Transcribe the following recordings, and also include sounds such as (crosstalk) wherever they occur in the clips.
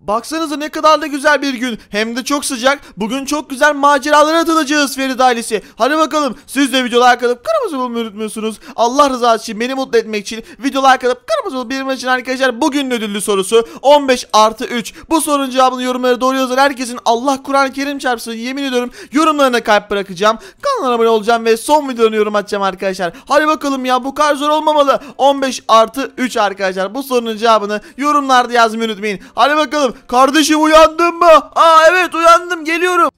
Baksanıza ne kadar da güzel bir gün. Hem de çok sıcak. Bugün çok güzel maceralara atılacağız Ferit ailesi. Hadi bakalım siz de videolar kalıp kırmızı bulmayı unutmuyorsunuz. Allah rızası için beni mutlu etmek için videolar kalıp kırmızı bul benim için arkadaşlar bugün ödüllü sorusu 15 artı 3. Bu sorunun cevabını yorumlara doğru yazan herkesin Allah Kur'an-ı Kerim çarpsın yemin ediyorum yorumlarına kalp bırakacağım. Kanala abone olacağım ve son videonu yorum atacağım arkadaşlar. Hadi bakalım ya bu kadar zor olmamalı. 15 artı 3 arkadaşlar bu sorunun cevabını yorumlarda yazmayı unutmayın. Hadi bakalım uyandım. Kardeşim uyandın mı? Aa evet uyandım geliyorum.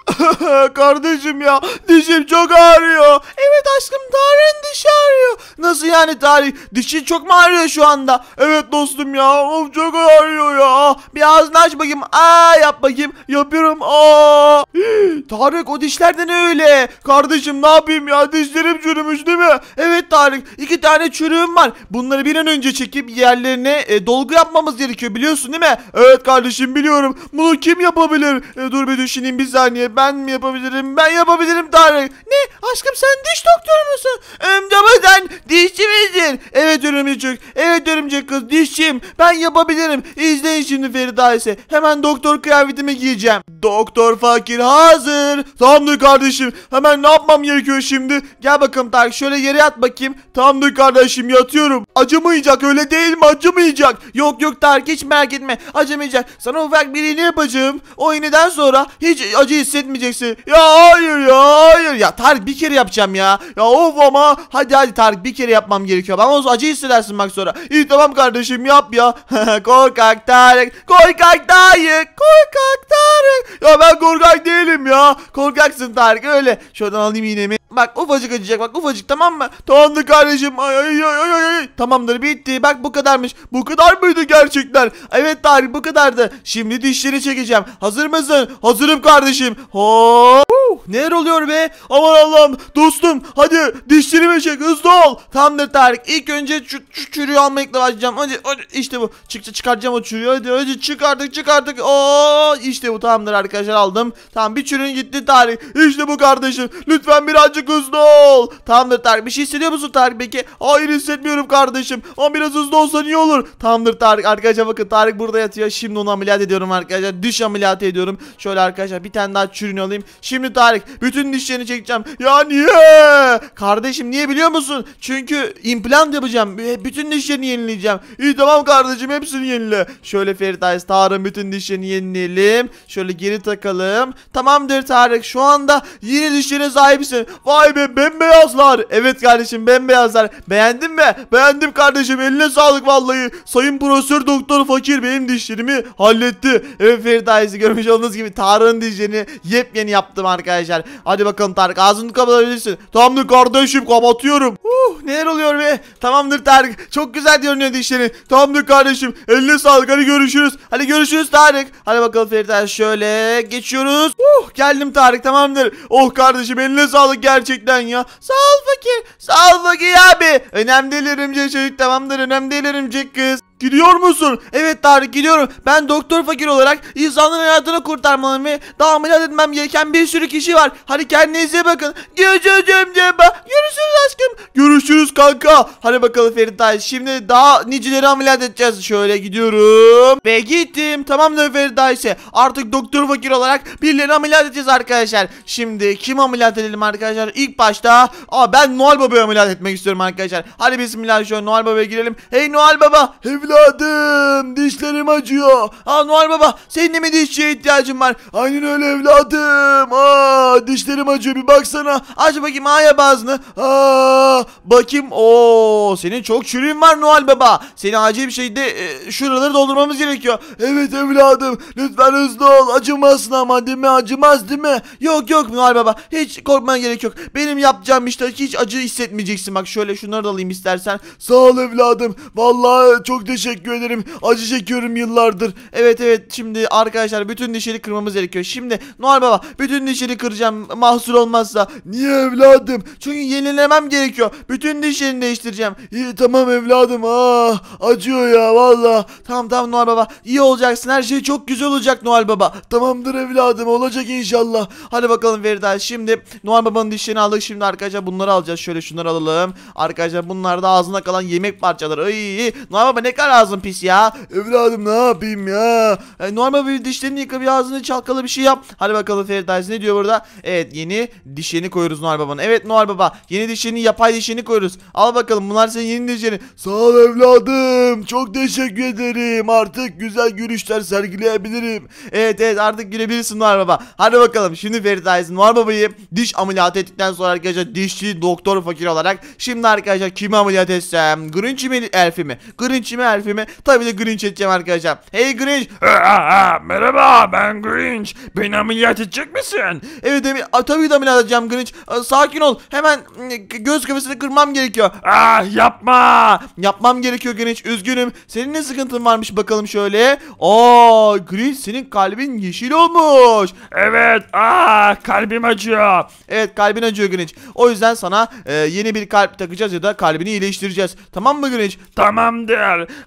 (laughs) Kardeşim ya dişim çok ağrıyor. Evet aşkım Tarın dişi ağrıyor. Nasıl yani tarih? Dişi çok mu ağrıyor şu anda? Evet dostum ya. Of çok ağrıyor ya. Bir ağzını aç bakayım. Aa yap bakayım. Yapıyorum. Aa. (gasps) Tarık o dişlerde ne öyle? Kardeşim ne yapayım ya? Dişlerim çürümüş değil mi? Evet Tarık. iki tane çürüğüm var. Bunları bir an önce çekip yerlerine e, dolgu yapmamız gerekiyor biliyorsun değil mi? Evet kardeşim biliyorum. Bunu kim yapabilir? E, dur bir düşüneyim bir saniye. Ben mi yapabilirim? Ben yapabilirim Tarık. Ne? Aşkım sen diş doktoru musun? Ömdeme sen diş dişçi misin? Evet örümcek. Evet örümcek kız dişçiyim. Ben yapabilirim. İzleyin şimdi Feride ise. Hemen doktor kıyafetimi giyeceğim. Doktor fakir hazır. Tamamdır kardeşim. Hemen ne yapmam gerekiyor şimdi? Gel bakalım Tarık şöyle yere yat bakayım. Tamamdır kardeşim yatıyorum. Acımayacak öyle değil mi? Acımayacak. Yok yok Tarık hiç merak etme. Acımayacak. Sana ufak bir iğne yapacağım. O iğneden sonra hiç acı hissetmeyeceksin. Ya hayır ya hayır. Ya Tarık bir kere yapacağım ya. Ya of ama hadi hadi Tarık bir kere yapmam gerekiyor. Ama o acı hissedersin bak sonra. İyi tamam kardeşim yap ya. (laughs) korkak Tarık. Korkak Tarık. Korkak Tarık. Ya ben korkak değilim ya. Korkaksın Tarık öyle. Şuradan alayım iğnemi. Bak ufacık acıyacak bak ufacık tamam mı? Tamamdır kardeşim. Ay ay ay ay ay. Tamamdır bitti. Bak bu kadarmış. Bu kadar mıydı gerçekten? Evet Tarık bu kadardı. Şimdi dişleri çekeceğim. Hazır mısın? Hazırım kardeşim. Hop. neler oluyor be? Aman Allah'ım dostum hadi dişlerimi çek hızlı ol. Tamam Tamamdır Tarık. İlk önce şu, çürüğü almakla başlayacağım. Hadi, hadi işte bu. Çıkça çıkartacağım o çürüğü. Hadi hadi çıkardık. artık Oo işte bu tamamdır arkadaşlar aldım. Tamam bir çürüğün gitti Tarık. İşte bu kardeşim. Lütfen birazcık hızlı ol. Tamamdır Tarık. Bir şey hissediyor musun Tarık peki? Hayır hissetmiyorum kardeşim. Ama biraz hızlı olsa iyi olur. Tamamdır Tarık. Arkadaşlar bakın Tarık burada yatıyor. Şimdi onu ameliyat ediyorum arkadaşlar. Diş ameliyatı ediyorum. Şöyle arkadaşlar bir tane daha çürüğünü alayım. Şimdi Tarık bütün dişlerini çekeceğim. Ya niye? Kardeşim niye biliyor musun? Çünkü çünkü implant yapacağım. E, bütün dişlerini yenileyeceğim. İyi tamam kardeşim hepsini yenile. Şöyle Ferit Ays, Tarık'ın bütün dişlerini yenileyelim. Şöyle geri takalım. Tamamdır Tarık şu anda yeni dişlerine sahipsin. Vay be bembeyazlar. Evet kardeşim bembeyazlar. Beğendin mi? Beğendim kardeşim eline sağlık vallahi. Sayın Profesör Doktor Fakir benim dişlerimi halletti. Evet Ferit Ays'i görmüş olduğunuz gibi Tarık'ın dişlerini yepyeni yaptım arkadaşlar. Hadi bakalım Tarık ağzını kapatabilirsin. Tamamdır kardeşim kapatıyorum. Uh, ne Neler oluyor be? Tamamdır Tarık. Çok güzel görünüyor dişlerin. Tamamdır kardeşim. Eline sağlık. Hadi görüşürüz. Hadi görüşürüz Tarık. Hadi bakalım Ferit şöyle geçiyoruz. Uh geldim Tarık tamamdır. Oh kardeşim eline sağlık gerçekten ya. Sağ ol fakir. Sağ ol fakir abi. Önemli değil çocuk tamamdır. Önemli değil kız. Gidiyor musun? Evet Tarık gidiyorum. Ben doktor fakir olarak insanların hayatını kurtarmalıyım ve daha ameliyat etmem gereken bir sürü kişi var. Hadi kendinize bakın. Görüşürüz Cemba. Görüşürüz aşkım. Görüşürüz kanka. Hadi bakalım Ferit Ay. Şimdi daha nicileri ameliyat edeceğiz. Şöyle gidiyorum. Ve gittim. Tamam Tamamdır Ferit Ayşe. Artık doktor fakir olarak birilerini ameliyat edeceğiz arkadaşlar. Şimdi kim ameliyat edelim arkadaşlar? İlk başta Aa, ben Noel Baba'yı ameliyat etmek istiyorum arkadaşlar. Hadi bismillah şöyle Noel Baba'ya girelim. Hey Noel Baba. Evlat Evladım dişlerim acıyor. Aa Baba senin de mi dişçiye ihtiyacın var? Aynen öyle evladım. Aa dişlerim acıyor bir baksana. Aç bakayım aya bazını. Aa bakayım. Oo senin çok çürüğün var Noel Baba. Seni acil bir şekilde e, şuraları doldurmamız gerekiyor. Evet evladım lütfen hızlı ol. Acımazsın ama değil mi? Acımaz değil mi? Yok yok Noel Baba hiç korkman gerek yok. Benim yapacağım işte hiç acı hissetmeyeceksin. Bak şöyle şunları da alayım istersen. Sağ ol evladım. Vallahi çok teşekkür teşekkür ederim. Acı çekiyorum yıllardır. Evet evet şimdi arkadaşlar bütün dişleri kırmamız gerekiyor. Şimdi Noel Baba bütün dişleri kıracağım mahsur olmazsa. Niye evladım? Çünkü yenilemem gerekiyor. Bütün dişlerini değiştireceğim. İyi tamam evladım. Ah acıyor ya valla. Tamam tamam Noel Baba. iyi olacaksın. Her şey çok güzel olacak Noel Baba. Tamamdır evladım. Olacak inşallah. Hadi bakalım Feride. Şimdi Noel Baba'nın dişlerini aldık. Şimdi arkadaşlar bunları alacağız. Şöyle şunları alalım. Arkadaşlar bunlar da ağzına kalan yemek parçaları. Ay, Noel Baba ne kadar ağzın pis ya. Evladım ne yapayım ya. E, normal bir dişlerini yıka bir ağzını çalkalı bir şey yap. Hadi bakalım Feridays ne diyor burada? Evet yeni dişlerini koyuyoruz Noel Baba'nın. Evet Noel Baba yeni dişlerini yapay dişlerini koyuyoruz. Al bakalım bunlar senin yeni dişlerin. Sağ ol evladım. Çok teşekkür ederim. Artık güzel gülüşler sergileyebilirim. Evet evet artık gülebilirsin Noel Baba. Hadi bakalım şimdi Feridays Noel Baba'yı diş ameliyatı ettikten sonra arkadaşlar dişçi doktor fakir olarak. Şimdi arkadaşlar kimi ameliyat etsem? Grinch mi elfi mi? Grinch mi harfimi tabii de Grinch edeceğim arkadaşlar. Hey Grinch. Ee, e, e, merhaba ben Grinch. Beni ameliyat edecek misin? Evet em- tabii de ameliyat edeceğim Grinch. Sakin ol. Hemen ıı, göz kafesini kırmam gerekiyor. Ah yapma. Yapmam gerekiyor Grinch. Üzgünüm. Senin ne sıkıntın varmış bakalım şöyle. Oo Grinch senin kalbin yeşil olmuş. Evet. Ah kalbim acıyor. Evet kalbin acıyor Grinch. O yüzden sana e, yeni bir kalp takacağız ya da kalbini iyileştireceğiz. Tamam mı Grinch? Tamamdır.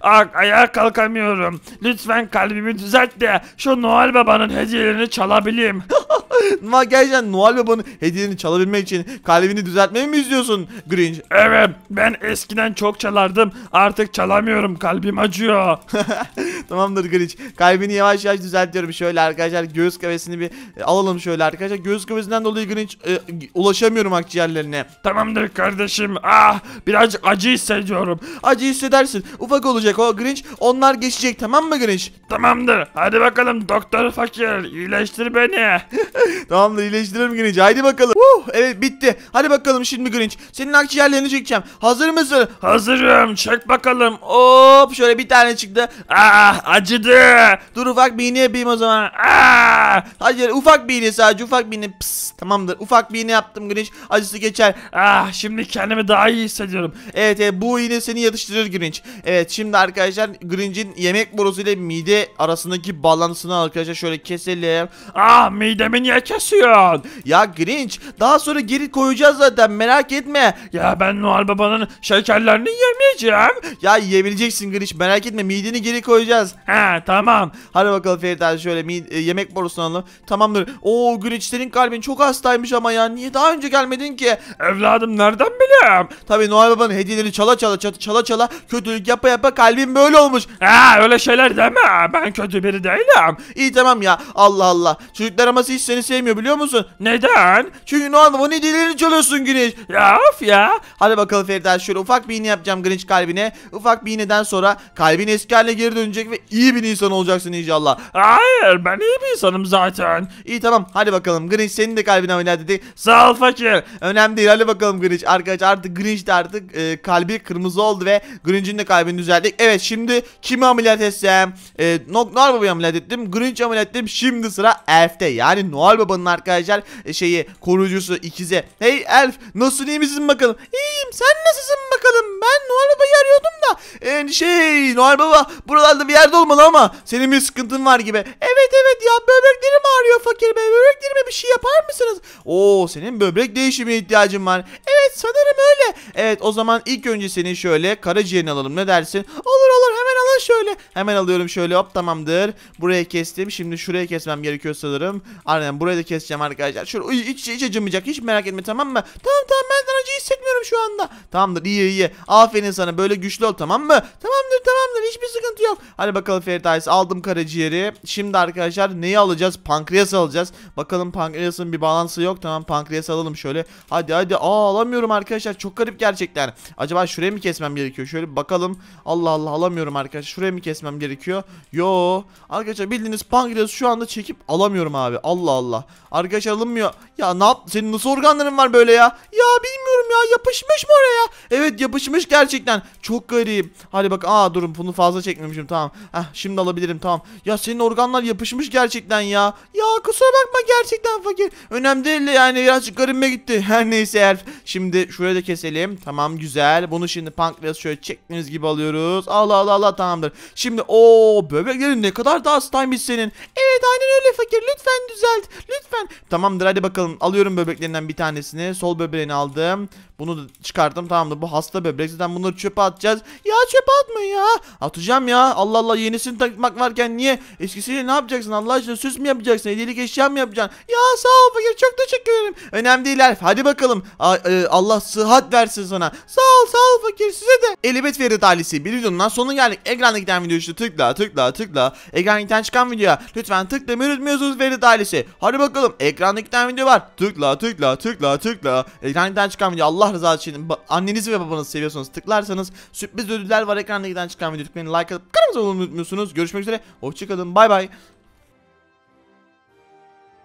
Ak, ayağa kalkamıyorum. Lütfen kalbimi düzelt de şu Noel Baba'nın hediyelerini çalabileyim. Ma (laughs) gerçekten Noel Baba'nın hediyelerini çalabilmek için kalbini düzeltmemi mi istiyorsun Grinch? Evet ben eskiden çok çalardım artık çalamıyorum kalbim acıyor. (laughs) Tamamdır Grinch kalbini yavaş yavaş düzeltiyorum şöyle arkadaşlar göğüs kafesini bir e, alalım şöyle arkadaşlar. Göğüs kafesinden dolayı Grinch e, ulaşamıyorum akciğerlerine. Tamamdır kardeşim ah birazcık acı hissediyorum. Acı hissedersin ufak olacak olacak o Grinch. Onlar geçecek tamam mı Grinch? Tamamdır. Hadi bakalım doktor fakir. iyileştir beni. (laughs) Tamamdır iyileştiririm Grinch. Haydi bakalım. Uh, evet bitti. Hadi bakalım şimdi Grinch. Senin akciğerlerini çekeceğim. Hazır mısın? Hazırım. Çek bakalım. Hop şöyle bir tane çıktı. Ah acıdı. Dur ufak bir iğne yapayım o zaman. Aa! Hayır ufak bir iğne sadece ufak bir iğne. Pıs, tamamdır ufak bir iğne yaptım grinch Acısı geçer. Ah şimdi kendimi daha iyi hissediyorum. Evet, evet bu iğne seni yatıştırır Grinch. Evet şimdi arkadaşlar Grinch'in yemek borusu ile mide arasındaki balansını arkadaşlar şöyle keselim. Ah midemi niye kesiyorsun? Ya Grinch daha sonra geri koyacağız zaten merak etme. Ya ben Noel Baba'nın şekerlerini yemeyeceğim. Ya yiyebileceksin Grinch merak etme mideni geri koyacağız. He tamam. Hadi bakalım Ferit abi şöyle mide, yemek yemek borusunu alalım. Tamamdır. Oo Grinch'lerin kalbin çok hastaymış ama ya. Niye daha önce gelmedin ki? Evladım nereden bileyim? Tabii Noel Baba'nın hediyeleri çala çala çala çala çala kötülük yapa yapa kalbin böyle olmuş. Ha öyle şeyler deme. Ben kötü biri değilim. İyi tamam ya. Allah Allah. Çocuklar ama hiç seni sevmiyor biliyor musun? Neden? Çünkü Noel Baba'nın hediyelerini çalıyorsun Grinch. Ya of ya. Hadi bakalım Feride şöyle ufak bir iğne yapacağım Grinch kalbine. Ufak bir iğneden sonra kalbin eski haline geri dönecek ve iyi bir insan olacaksın inşallah. Hayır ben iyi bir insanım zaten. İyi tamam hadi bakalım Grinch senin de kalbine ameliyat dedi. Sağ ol fakir. Önemli değil hadi bakalım Grinch. Arkadaşlar artık Grinch de artık e, kalbi kırmızı oldu ve Grinch'in de kalbini düzelttik. Evet şimdi kimi ameliyat etsem? E, Noel Baba'yı ameliyat ettim. Grinch ameliyat ettim. Şimdi sıra Elf'te. Yani Noel Baba'nın arkadaşlar e, şeyi koruyucusu ikize. Hey Elf nasıl iyi misin bakalım? İyiyim sen nasılsın bakalım? Ben Noel Baba'yı arıyordum da. E, şey Noel Baba buralarda bir yerde olmalı ama senin bir sıkıntın var gibi. Evet evet ya böbreklerim ağrıyor fakir bey. Böbreklerime bir şey yapar mısınız? Oo senin böbrek değişimi ihtiyacın var. Evet sanırım öyle. Evet o zaman ilk önce senin şöyle karaciğerini alalım ne dersin? Olur olur hemen şöyle. Hemen alıyorum şöyle hop tamamdır. Buraya kestim. Şimdi şuraya kesmem gerekiyor sanırım. Aynen burayı da keseceğim arkadaşlar. Şöyle uy, hiç, hiç acımayacak. Hiç merak etme tamam mı? Tamam tamam ben sana acı hissetmiyorum şu anda. Tamamdır iyi iyi. Aferin sana böyle güçlü ol tamam mı? Tamamdır tamamdır hiçbir sıkıntı yok. Hadi bakalım Ferit aldım karaciğeri. Şimdi arkadaşlar neyi alacağız? Pankreas alacağız. Bakalım pankreasın bir balansı yok. Tamam pankreas alalım şöyle. Hadi hadi. Aa alamıyorum arkadaşlar. Çok garip gerçekten. Acaba şurayı mı kesmem gerekiyor? Şöyle bakalım. Allah Allah alamıyorum arkadaşlar şuraya mı kesmem gerekiyor? Yo. Arkadaşlar bildiğiniz pankreası şu anda çekip alamıyorum abi. Allah Allah. Arkadaşlar alınmıyor. Ya ne yap? Senin nasıl organların var böyle ya? Ya bilmiyorum ya. Yapışmış mı oraya? Evet yapışmış gerçekten. Çok garip. Hadi bak. Aa durun bunu fazla çekmemişim. Tamam. Heh, şimdi alabilirim. Tamam. Ya senin organlar yapışmış gerçekten ya. Ya kusura bakma gerçekten fakir. Önemli değil yani birazcık garibime gitti. (laughs) Her neyse herif. Şimdi şuraya da keselim. Tamam güzel. Bunu şimdi pankreas şöyle çektiğimiz gibi alıyoruz. Allah Allah Allah tamamdır. Şimdi o böbreklerin ne kadar da hastaymış senin. Evet aynen öyle fakir. Lütfen düzelt. Lütfen. Tamamdır hadi bakalım. Alıyorum böbreklerinden bir tanesini. Sol böbreğini aldım. Bunu da çıkarttım tamamdır. Bu hasta böbrek. Zaten bunları çöpe atacağız. Ya çöpe atma ya. Atacağım ya. Allah Allah yenisini takmak varken niye? eskisini ne yapacaksın? Allah aşkına süs mü yapacaksın? Hediyelik eşya mı yapacaksın? Ya sağ ol fakir. Çok teşekkür ederim. Önemli değil Elf. Hadi bakalım. A e, ee, Allah sıhhat versin sana. Sağ ol sağ ol fakir size de. Elbet verir talisi. Bir videonun sonuna geldik. Ekranda giden video işte tıkla tıkla tıkla. Ekranda çıkan videoya lütfen tıklamayı unutmuyorsunuz Verit talisi. Hadi bakalım ekranda giden video var. Tıkla tıkla tıkla tıkla. Ekrandan çıkan video Allah rızası için annenizi ve babanızı seviyorsanız tıklarsanız sürpriz ödüller var ekranda giden çıkan video tıklayın like atıp kanalımıza abone olmayı unutmuyorsunuz. Görüşmek üzere. Hoşçakalın bay bay.